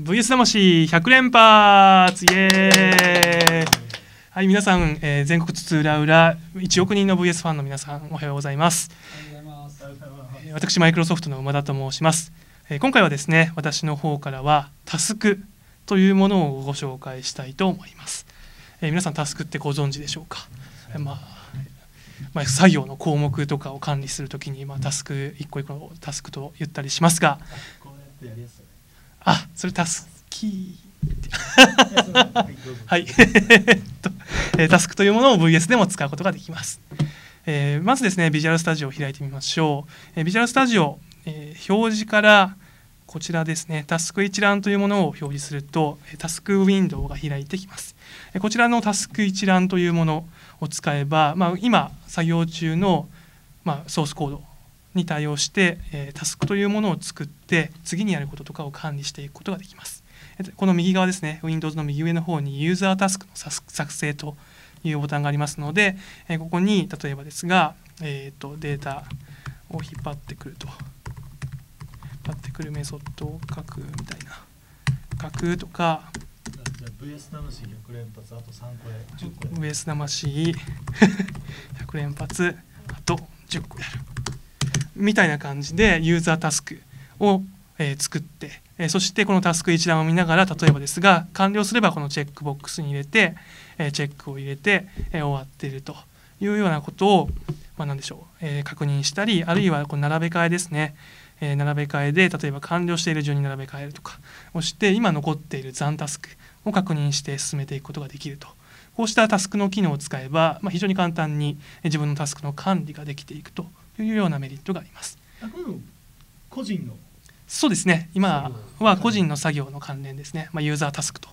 VS 魂100連発イエーイはい皆さん、えー、全国津々浦々1億人の VS ファンの皆さんおはようございます私マイクロソフトの馬田と申します、えー、今回はですね私の方からはタスクというものをご紹介したいと思います、えー、皆さんタスクってご存知でしょうか、えー、まあまあ、作業の項目とかを管理するときに、まあ、タスク一個一個のタスクと言ったりしますが、あそれタスキーはいえタスクというものを VS でも使うことができます、えー、まずですねビジュアルスタジオを開いてみましょう、えー、ビジュアルスタジオ、えー、表示からこちらですねタスク一覧というものを表示するとタスクウィンドウが開いてきますこちらのタスク一覧というものを使えば、まあ、今作業中の、まあ、ソースコードに対応して、えタスクというものを作って次にやることとかを管理していくことができます。この右側ですね Windows の右上の方にユーザータスクの作成というボタンがありますので、えここに例えばですが、えーと、とデータを引っ張ってくると引っ張ってくるメソッドを書くみたいな書くとか VS 魂100連発あと3 個やる VS 魂100連発あと10個やるみたいな感じでユーザータスクを、え作って、えそしてこのタスク一覧を見ながら例えばですが完了すればこのチェックボックスに入れて、えチェックを入れて、え終わっているというようなことを、まあ、何でしょう、え確認したりあるいはこの並べ替えですねえ並べ替えで例えば完了している順に並べ替えるとかをして今残っている残タスクを確認して進めていくことができるとこうしたタスクの機能を使えば、まあ、非常に簡単に自分のタスクの管理ができていくとというようなメリットがあります。個人のそうですね今は個人の作業の関連ですね、まあ、ユーザータスクと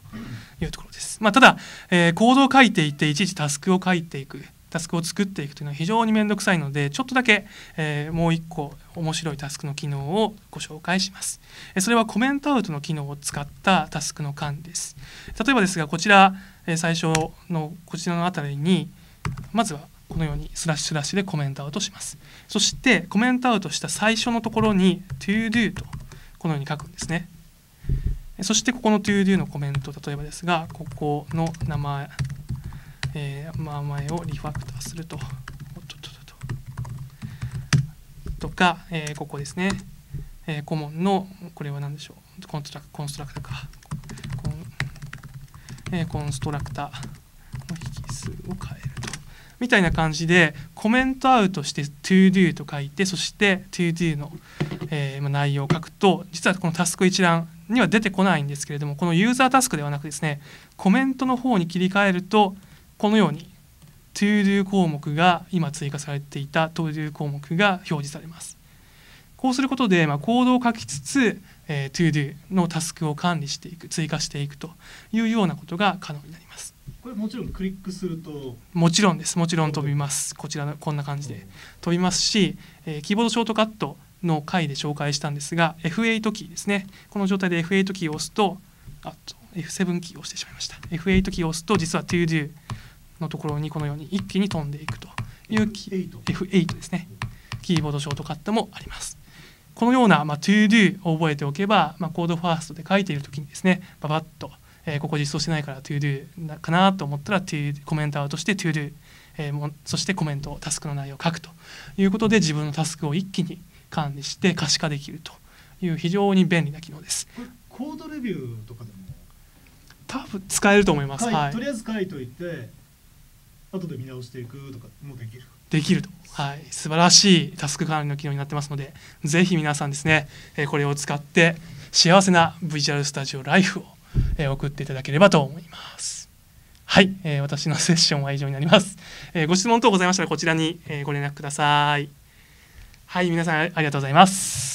いうところです、まあ、ただ、えー、コードを書いていていちいちタスクを書いていくタスクを作っていくというのは非常に面倒くさいのでちょっとだけ、えー、もう一個面白いタスクの機能をご紹介しますそれはコメントアウトの機能を使ったタスクの管理です例えばですがこちら、え最初のこちらの辺りにまずはこのようにスラッシュスラッシュでコメントアウトしますそしてコメントアウトした最初のところに todo とこのように書くんですねそしてここの todo のコメント例えばですがここの名前、えー、名前をリファクターするととか、えー、ここですね、えー、コモンのこれは何でしょうコンストラクコンストラクターかコン,、えー、コンストラクターの引数を変みたいな感じでコメントアウトして「todo」と書いてそして「todo」の、えー、内容を書くと実はこのタスク一覧には出てこないんですけれどもこのユーザータスクではなくですねコメントの方に切り替えるとこのように「todo」項目が今追加されていた「todo」項目が表示されます。こうすることで、まあ、コードを書きつつ、えー、todo のタスクを管理していく追加していくというようなことが可能になります。これもちろんクリックするともちろんですもちろん飛びますこちらのこんな感じで飛びますし、えー、キーボードショートカットの回で紹介したんですが F8 キーですねこの状態で F8 キーを押すとあと F7 キーを押してしまいました F8 キーを押すと実は ToDo のところにこのように一気に飛んでいくという F8 ですねキーボードショートカットもありますこのような、ま ToDo を覚えておけば、まあ、コードファーストで書いている時にですねババッとえー、ここ実装してないから ToDo かなと思ったら to コメンターとして ToDo、えー、そしてコメントタスクの内容を書くということで自分のタスクを一気に管理して可視化できるという非常に便利な機能です。コードレビューとかでも多分使えると思います。はい、とりあえず書いといて後で見直していくとかもできる。できると、はい、素晴らしいタスク管理の機能になってますので、ぜひ皆さんですね、これを使って幸せな Visual Studio Life をえ送っていただければと思います。はい、えー、私のセッションは以上になります。えー、ご質問等ございましたらこちらに、えご連絡ください。はい、皆さんありがとうございます。